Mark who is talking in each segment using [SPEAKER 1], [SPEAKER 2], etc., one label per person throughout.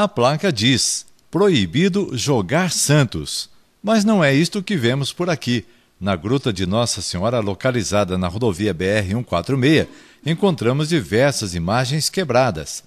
[SPEAKER 1] A placa diz: proibido jogar santos. Mas não é isto que vemos por aqui. Na Gruta de Nossa Senhora, localizada na rodovia BR-146, encontramos diversas imagens quebradas.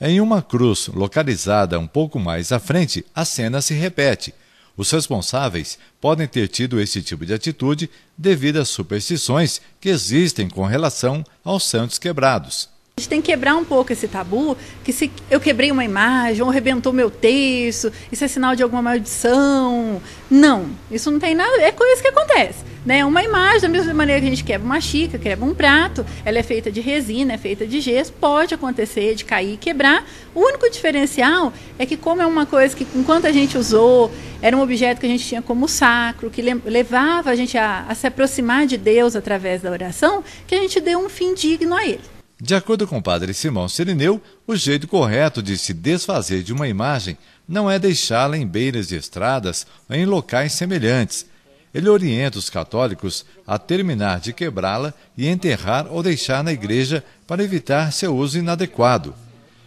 [SPEAKER 1] Em uma cruz localizada um pouco mais à frente, a cena se repete. Os responsáveis podem ter tido esse tipo de atitude devido às superstições que existem com relação aos santos quebrados.
[SPEAKER 2] A gente tem que quebrar um pouco esse tabu, que se eu quebrei uma imagem, ou arrebentou meu texto, isso é sinal de alguma maldição. Não, isso não tem nada, é coisa que acontece. Né? Uma imagem, da mesma maneira que a gente quebra uma xícara, quebra um prato, ela é feita de resina, é feita de gesso, pode acontecer de cair e quebrar. O único diferencial é que como é uma coisa que, enquanto a gente usou, era um objeto que a gente tinha como sacro, que levava a gente a, a se aproximar de Deus através da oração, que a gente deu um fim digno a ele.
[SPEAKER 1] De acordo com o padre Simão Serineu, o jeito correto de se desfazer de uma imagem não é deixá-la em beiras de estradas ou em locais semelhantes. Ele orienta os católicos a terminar de quebrá-la e enterrar ou deixar na igreja para evitar seu uso inadequado.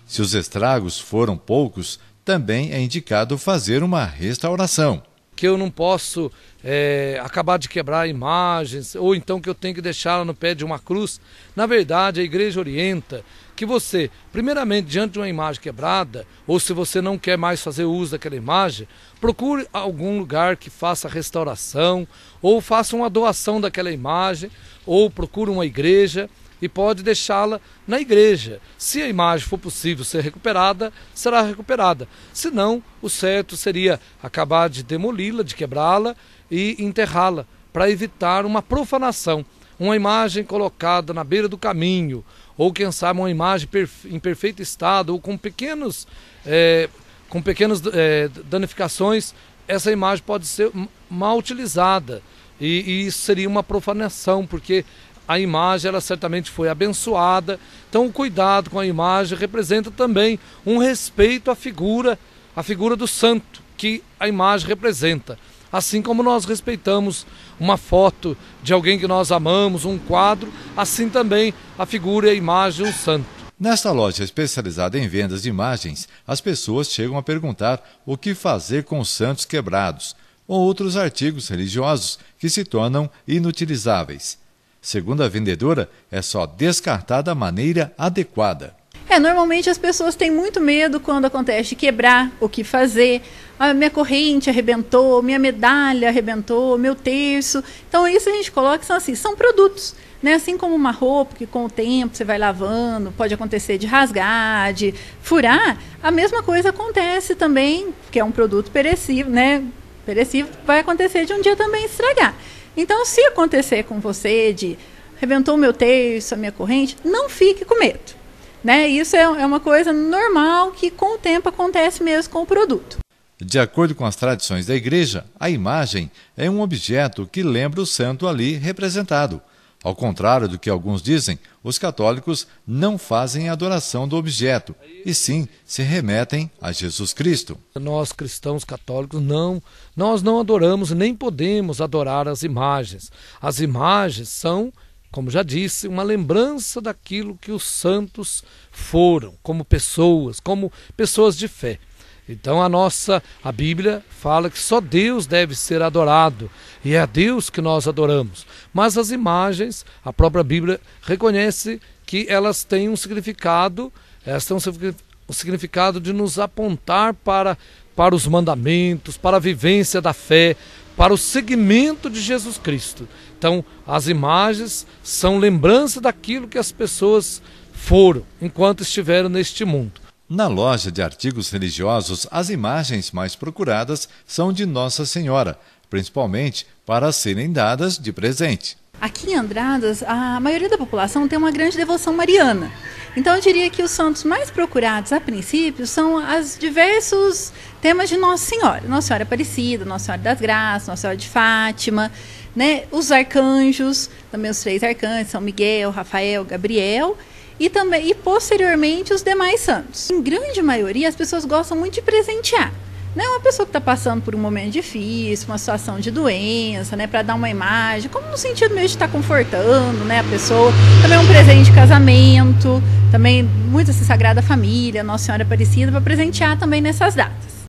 [SPEAKER 1] Se os estragos foram poucos, também é indicado fazer uma restauração
[SPEAKER 3] que eu não posso é, acabar de quebrar imagens, ou então que eu tenho que deixá-la no pé de uma cruz. Na verdade, a igreja orienta que você, primeiramente, diante de uma imagem quebrada, ou se você não quer mais fazer uso daquela imagem, procure algum lugar que faça restauração, ou faça uma doação daquela imagem, ou procure uma igreja e pode deixá-la na igreja. Se a imagem for possível ser recuperada, será recuperada. Se não, o certo seria acabar de demoli-la, de quebrá-la e enterrá-la, para evitar uma profanação. Uma imagem colocada na beira do caminho, ou quem sabe uma imagem em perfeito estado, ou com pequenos. É, com pequenas é, danificações, essa imagem pode ser mal utilizada. E, e isso seria uma profanação, porque a imagem ela certamente foi abençoada. Então o cuidado com a imagem representa também um respeito à figura, à figura do santo que a imagem representa. Assim como nós respeitamos uma foto de alguém que nós amamos, um quadro, assim também a figura e a imagem do santo. Nesta loja especializada em vendas de imagens, as
[SPEAKER 1] pessoas chegam a perguntar o que fazer com os santos quebrados ou outros artigos religiosos que se tornam inutilizáveis. Segundo a vendedora, é só descartar da maneira adequada.
[SPEAKER 2] É, normalmente as pessoas têm muito medo quando acontece de quebrar, o que fazer. A minha corrente arrebentou, minha medalha arrebentou, meu terço. Então isso a gente coloca são assim, são produtos, né? Assim como uma roupa que com o tempo você vai lavando, pode acontecer de rasgar, de furar. A mesma coisa acontece também, que é um produto perecível, né? Perecível vai acontecer de um dia também estragar. Então, se acontecer com você de reventou o meu terço, a minha corrente, não fique com medo. Né? Isso é, é uma coisa normal que com o tempo acontece mesmo com o produto.
[SPEAKER 1] De acordo com as tradições da igreja, a imagem é um objeto que lembra o santo ali representado. Ao contrário do que alguns dizem, os católicos não fazem adoração do objeto, e sim se remetem a Jesus Cristo.
[SPEAKER 3] Nós cristãos católicos não, nós não adoramos nem podemos adorar as imagens. As imagens são como já disse, uma lembrança daquilo que os santos foram, como pessoas, como pessoas de fé. Então a nossa a Bíblia fala que só Deus deve ser adorado e é a Deus que nós adoramos. Mas as imagens, a própria Bíblia reconhece que elas têm um significado, elas têm um significado de nos apontar para para os mandamentos, para a vivência da fé, para o seguimento de Jesus Cristo. Então, as imagens são lembrança daquilo que as pessoas foram enquanto estiveram neste mundo. Na loja de artigos
[SPEAKER 1] religiosos, as imagens mais procuradas são de Nossa Senhora, principalmente para serem dadas de presente.
[SPEAKER 2] Aqui em Andradas, a maioria da população tem uma grande devoção mariana. Então eu diria que os santos mais procurados a princípio são os diversos temas de Nossa Senhora. Nossa Senhora Aparecida, Nossa Senhora das Graças, Nossa Senhora de Fátima, né? os arcanjos, também os três arcanjos, São Miguel, Rafael, Gabriel e também e posteriormente os demais santos. Em grande maioria, as pessoas gostam muito de presentear. Né? Uma pessoa que está passando por um momento difícil, uma situação de doença, né? Para dar uma imagem, como no sentido mesmo de estar tá confortando né? a pessoa. Também é um presente de casamento, também muito assim, Sagrada Família, Nossa Senhora Aparecida, para presentear também nessas datas.